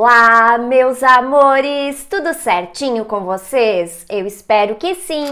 Olá, meus amores! Tudo certinho com vocês? Eu espero que sim!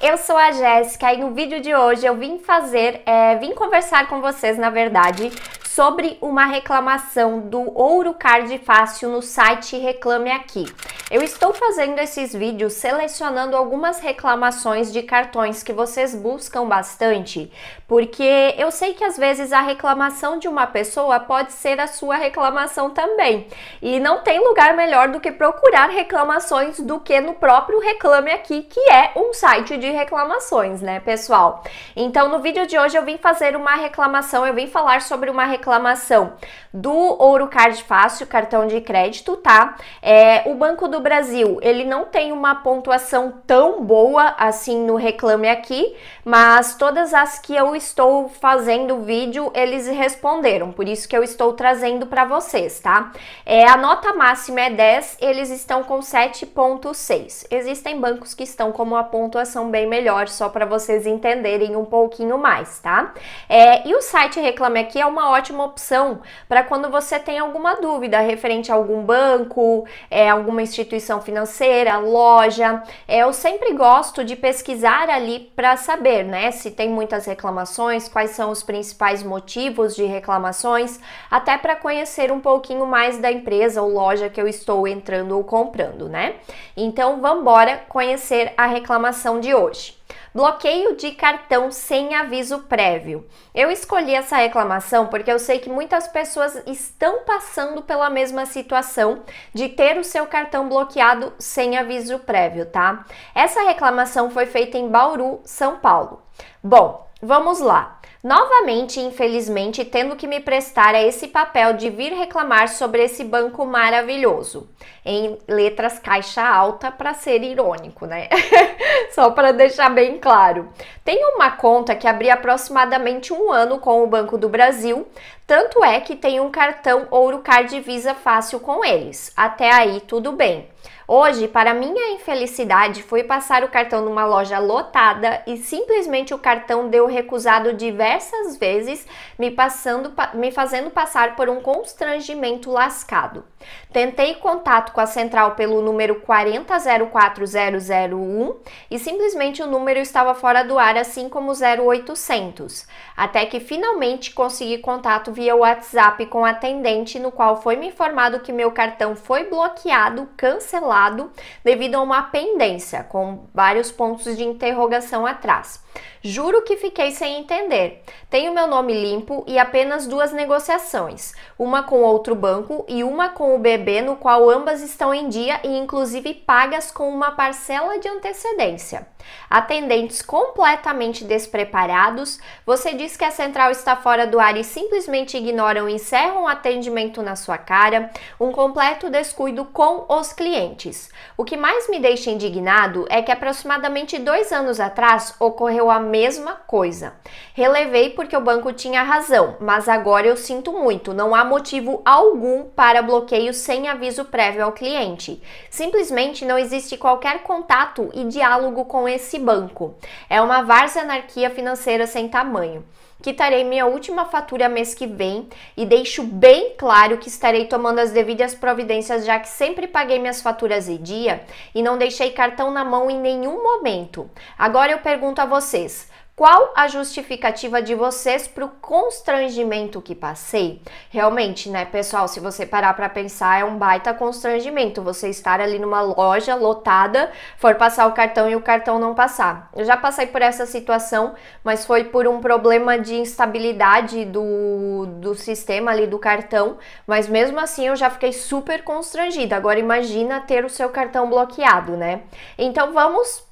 Eu sou a Jéssica e no vídeo de hoje eu vim fazer, é, vim conversar com vocês, na verdade, sobre uma reclamação do Ouro Card Fácil no site Reclame Aqui. Eu estou fazendo esses vídeos selecionando algumas reclamações de cartões que vocês buscam bastante porque eu sei que às vezes a reclamação de uma pessoa pode ser a sua reclamação também. E não tem lugar melhor do que procurar reclamações do que no próprio Reclame Aqui, que é um site de reclamações, né, pessoal? Então, no vídeo de hoje eu vim fazer uma reclamação, eu vim falar sobre uma reclamação do Ouro Card Fácil, cartão de crédito, tá? É, o Banco do Brasil, ele não tem uma pontuação tão boa assim no Reclame Aqui, mas todas as que eu estou fazendo o vídeo, eles responderam, por isso que eu estou trazendo para vocês, tá? É, a nota máxima é 10, eles estão com 7.6. Existem bancos que estão com uma pontuação bem melhor, só para vocês entenderem um pouquinho mais, tá? É, e o site Reclame Aqui é uma ótima opção para quando você tem alguma dúvida referente a algum banco, é, alguma instituição financeira, loja. É, eu sempre gosto de pesquisar ali para saber, né, se tem muitas reclamações reclamações, quais são os principais motivos de reclamações, até para conhecer um pouquinho mais da empresa ou loja que eu estou entrando ou comprando, né? Então vamos conhecer a reclamação de hoje. Bloqueio de cartão sem aviso prévio. Eu escolhi essa reclamação porque eu sei que muitas pessoas estão passando pela mesma situação de ter o seu cartão bloqueado sem aviso prévio, tá? Essa reclamação foi feita em Bauru, São Paulo. Bom, Vamos lá. Novamente, infelizmente, tendo que me prestar a esse papel de vir reclamar sobre esse banco maravilhoso, em letras caixa alta para ser irônico, né? Só para deixar bem claro. Tenho uma conta que abri aproximadamente um ano com o Banco do Brasil, tanto é que tenho um cartão Ouro Card Visa fácil com eles. Até aí tudo bem. Hoje, para minha infelicidade, fui passar o cartão numa loja lotada e simplesmente o cartão deu recusado diversas vezes, me, passando, me fazendo passar por um constrangimento lascado. Tentei contato com a central pelo número 4004001 e simplesmente o número estava fora do ar, assim como 0800, até que finalmente consegui contato via WhatsApp com o atendente, no qual foi me informado que meu cartão foi bloqueado, cancelado, devido a uma pendência, com vários pontos de interrogação atrás. Juro que fiquei sem entender. Tenho meu nome limpo e apenas duas negociações, uma com outro banco e uma com o bebê no qual ambas estão em dia e inclusive pagas com uma parcela de antecedência. Atendentes completamente despreparados, você diz que a central está fora do ar e simplesmente ignoram e encerram o atendimento na sua cara, um completo descuido com os clientes. O que mais me deixa indignado é que aproximadamente dois anos atrás ocorreu a mesma coisa. Relevei porque o banco tinha razão, mas agora eu sinto muito, não há motivo algum para bloqueio sem aviso prévio ao cliente. Simplesmente não existe qualquer contato e diálogo com ele esse banco. É uma várzea anarquia financeira sem tamanho. Quitarei minha última fatura mês que vem e deixo bem claro que estarei tomando as devidas providências, já que sempre paguei minhas faturas em dia e não deixei cartão na mão em nenhum momento. Agora eu pergunto a vocês: qual a justificativa de vocês para o constrangimento que passei? Realmente, né, pessoal, se você parar para pensar, é um baita constrangimento você estar ali numa loja lotada, for passar o cartão e o cartão não passar. Eu já passei por essa situação, mas foi por um problema de instabilidade do, do sistema ali do cartão, mas mesmo assim eu já fiquei super constrangida. Agora imagina ter o seu cartão bloqueado, né? Então vamos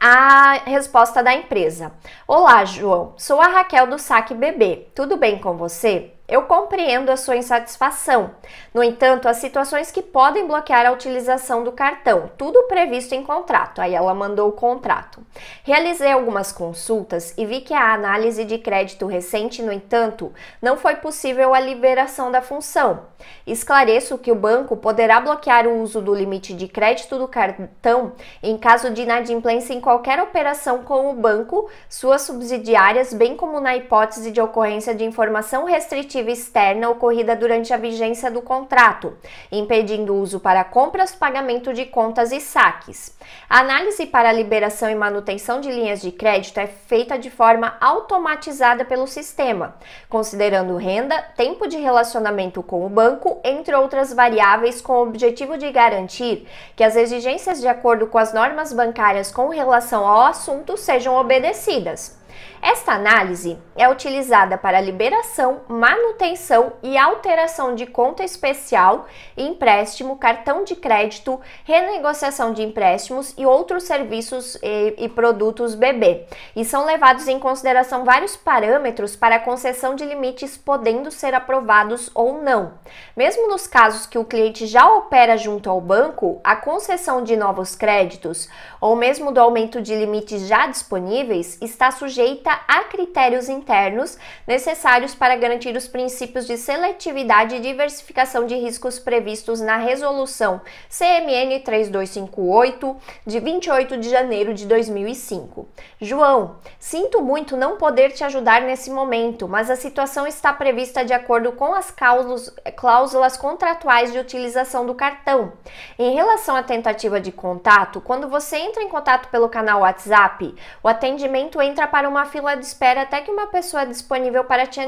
a resposta da empresa. Olá, João. Sou a Raquel do Saque Bebê. Tudo bem com você? Eu compreendo a sua insatisfação. No entanto, as situações que podem bloquear a utilização do cartão, tudo previsto em contrato. Aí ela mandou o contrato. Realizei algumas consultas e vi que a análise de crédito recente, no entanto, não foi possível a liberação da função. Esclareço que o banco poderá bloquear o uso do limite de crédito do cartão em caso de inadimplência em qualquer operação com o banco, suas subsidiárias, bem como na hipótese de ocorrência de informação restritiva externa ocorrida durante a vigência do contrato, impedindo o uso para compras, pagamento de contas e saques. A análise para a liberação e manutenção de linhas de crédito é feita de forma automatizada pelo sistema, considerando renda, tempo de relacionamento com o banco, entre outras variáveis, com o objetivo de garantir que as exigências de acordo com as normas bancárias com relação ao assunto sejam obedecidas. Esta análise é utilizada para liberação, manutenção e alteração de conta especial, empréstimo, cartão de crédito, renegociação de empréstimos e outros serviços e, e produtos bebê. E são levados em consideração vários parâmetros para a concessão de limites podendo ser aprovados ou não. Mesmo nos casos que o cliente já opera junto ao banco, a concessão de novos créditos ou mesmo do aumento de limites já disponíveis está sujeita a critérios internos necessários para garantir os princípios de seletividade e diversificação de riscos previstos na Resolução CMN 3258, de 28 de janeiro de 2005. João, sinto muito não poder te ajudar nesse momento, mas a situação está prevista de acordo com as cláusulas contratuais de utilização do cartão. Em relação à tentativa de contato, quando você entra em contato pelo canal WhatsApp, o atendimento entra para uma fila de espera até que uma pessoa disponível para te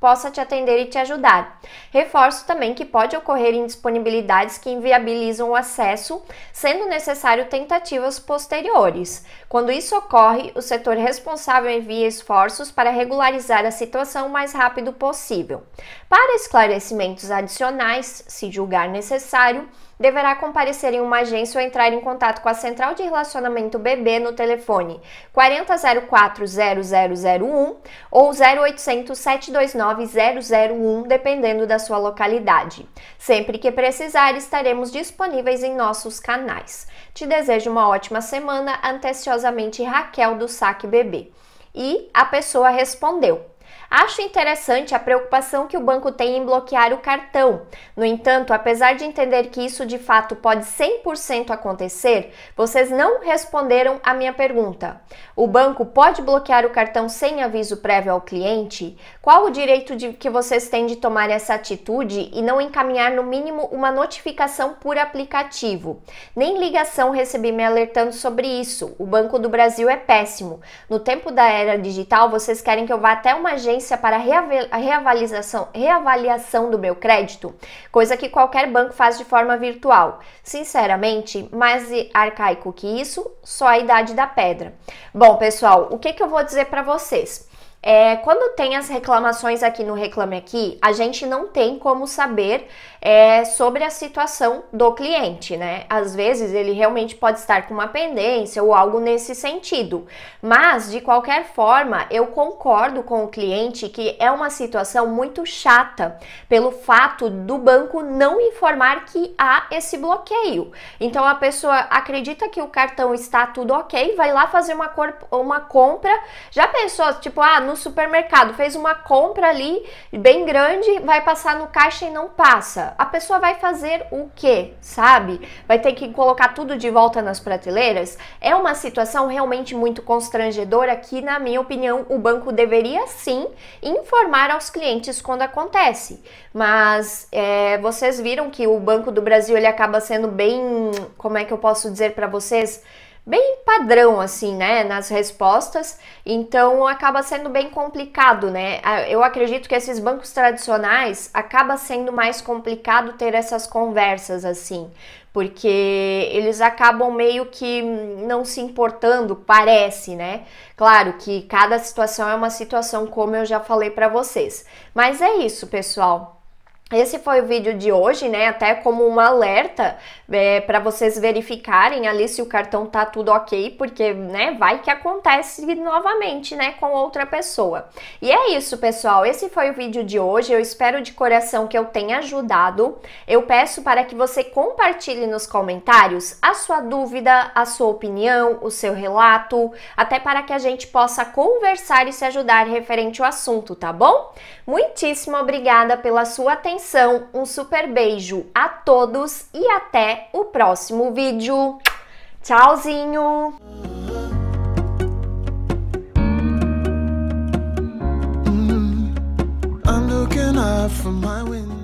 possa te atender e te ajudar. Reforço também que pode ocorrer indisponibilidades que inviabilizam o acesso, sendo necessário tentativas posteriores. Quando isso ocorre, o setor responsável envia esforços para regularizar a situação o mais rápido possível. Para esclarecimentos adicionais, se julgar necessário, deverá comparecer em uma agência ou entrar em contato com a Central de Relacionamento BB no telefone 40040001 ou 0800 729 001, dependendo da sua localidade. Sempre que precisar, estaremos disponíveis em nossos canais. Te desejo uma ótima semana, anteciosamente Raquel do Saque BB. E a pessoa respondeu: Acho interessante a preocupação que o banco tem em bloquear o cartão. No entanto, apesar de entender que isso de fato pode 100% acontecer, vocês não responderam à minha pergunta. O banco pode bloquear o cartão sem aviso prévio ao cliente? Qual o direito de, que vocês têm de tomar essa atitude e não encaminhar no mínimo uma notificação por aplicativo? Nem ligação recebi me alertando sobre isso. O Banco do Brasil é péssimo. No tempo da era digital, vocês querem que eu vá até uma agência para reavaliação, reavaliação do meu crédito, coisa que qualquer banco faz de forma virtual. Sinceramente, mais arcaico que isso, só a idade da pedra. Bom, pessoal, o que, que eu vou dizer para vocês? É, quando tem as reclamações aqui no Reclame Aqui, a gente não tem como saber é, sobre a situação do cliente, né? Às vezes ele realmente pode estar com uma pendência ou algo nesse sentido. Mas, de qualquer forma, eu concordo com o cliente que é uma situação muito chata pelo fato do banco não informar que há esse bloqueio. Então a pessoa acredita que o cartão está tudo ok, vai lá fazer uma, uma compra, já pensou, tipo, ah, no no supermercado, fez uma compra ali bem grande, vai passar no caixa e não passa. A pessoa vai fazer o que sabe? Vai ter que colocar tudo de volta nas prateleiras? É uma situação realmente muito constrangedora que, na minha opinião, o banco deveria sim informar aos clientes quando acontece. Mas é, vocês viram que o Banco do Brasil ele acaba sendo bem, como é que eu posso dizer para vocês? bem padrão, assim, né, nas respostas, então acaba sendo bem complicado, né? Eu acredito que esses bancos tradicionais acaba sendo mais complicado ter essas conversas, assim, porque eles acabam meio que não se importando, parece, né? Claro que cada situação é uma situação, como eu já falei para vocês. Mas é isso, pessoal. Esse foi o vídeo de hoje, né? Até como um alerta é, para vocês verificarem ali se o cartão tá tudo ok, porque né, vai que acontece novamente, né, com outra pessoa. E é isso, pessoal. Esse foi o vídeo de hoje. Eu espero de coração que eu tenha ajudado. Eu peço para que você compartilhe nos comentários a sua dúvida, a sua opinião, o seu relato, até para que a gente possa conversar e se ajudar referente ao assunto, tá bom? Muitíssimo obrigada pela sua atenção. Um super beijo a todos e até o próximo vídeo. Tchauzinho! Mm,